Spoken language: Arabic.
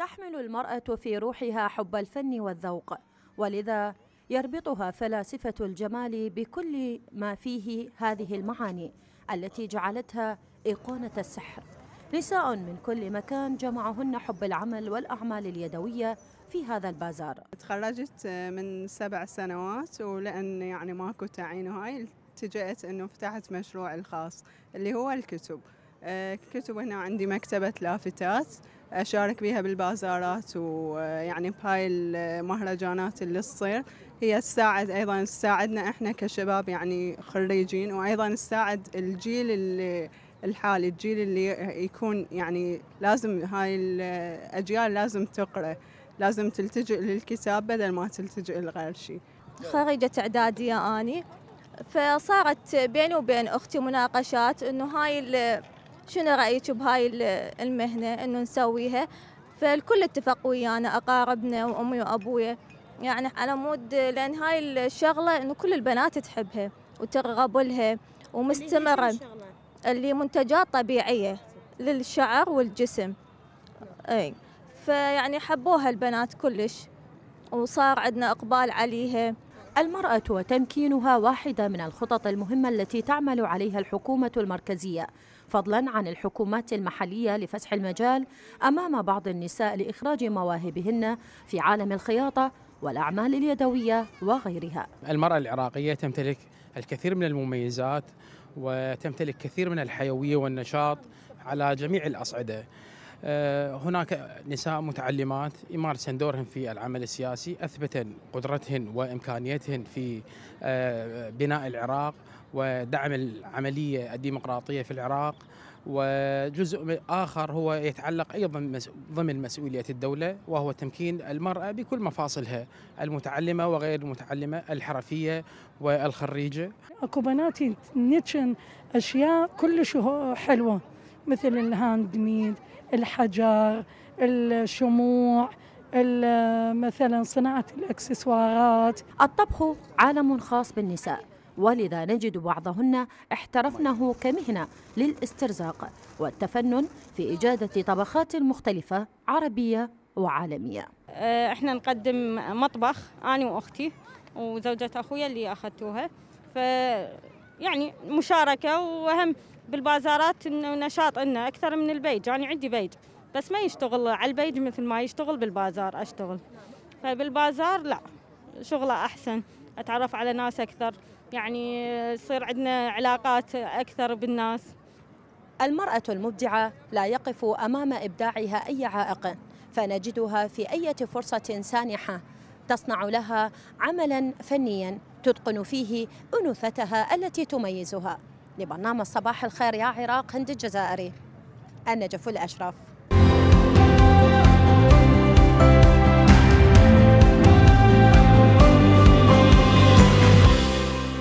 تحمل المرأة في روحها حب الفن والذوق ولذا يربطها فلاسفة الجمال بكل ما فيه هذه المعاني التي جعلتها أيقونة السحر نساء من كل مكان جمعهن حب العمل والأعمال اليدوية في هذا البازار تخرجت من سبع سنوات ولأن يعني ماكو تعيين وهاي التجأت أنه فتحت مشروع الخاص اللي هو الكتب آه، كتب هنا عندي مكتبة لافتات أشارك بها بالبازارات ويعني آه، بهاي المهرجانات اللي تصير هي تساعد أيضا تساعدنا إحنا كشباب يعني خريجين وأيضا تساعد الجيل اللي الحالي الجيل اللي يكون يعني لازم هاي الأجيال لازم تقرأ لازم تلتجئ للكتاب بدل ما تلتجئ لغير شيء خريجة إعدادية أني فصارت بيني وبين أختي مناقشات إنه هاي شنو رايك بهاي المهنه انه نسويها فالكل اتفق ويانا اقاربنا وامي وابويا يعني على مود لان هاي الشغله انه كل البنات تحبها وترغب لها ومستمره اللي منتجات طبيعيه للشعر والجسم اي فيعني حبوها البنات كلش وصار عندنا اقبال عليها المرأة وتمكينها واحدة من الخطط المهمة التي تعمل عليها الحكومة المركزية فضلا عن الحكومات المحلية لفسح المجال أمام بعض النساء لإخراج مواهبهن في عالم الخياطة والأعمال اليدوية وغيرها المرأة العراقية تمتلك الكثير من المميزات وتمتلك كثير من الحيوية والنشاط على جميع الأصعدة آه، هناك نساء متعلمات يمارسن دورهن في العمل السياسي اثبتن قدرتهن وامكانيتهن في آه، بناء العراق ودعم العمليه الديمقراطيه في العراق وجزء اخر هو يتعلق ايضا ضمن مسؤوليه الدوله وهو تمكين المراه بكل مفاصلها المتعلمه وغير المتعلمه الحرفيه والخريجه اكو بنات نتشن اشياء كلش حلوه مثل الهاند ميد الحجر الشموع مثلا صناعة الأكسسوارات الطبخ عالم خاص بالنساء ولذا نجد بعضهن احترفنه كمهنة للاسترزاق والتفنن في إجادة طبخات مختلفة عربية وعالمية آه، احنا نقدم مطبخ أنا وأختي وزوجة أخويا اللي أخذتوها ف يعني مشاركة وأهم بالبازارات نشاط لنا أكثر من البيج أنا يعني عندي بيج بس ما يشتغل على البيج مثل ما يشتغل بالبازار أشتغل فبالبازار لا شغله أحسن أتعرف على ناس أكثر يعني يصير عندنا علاقات أكثر بالناس المرأة المبدعة لا يقف أمام إبداعها أي عائق فنجدها في أي فرصة سانحة تصنع لها عملا فنيا تتقن فيه أنوثتها التي تميزها لبرنامج صباح الخير يا عراق هند الجزائري أنا جفول أشرف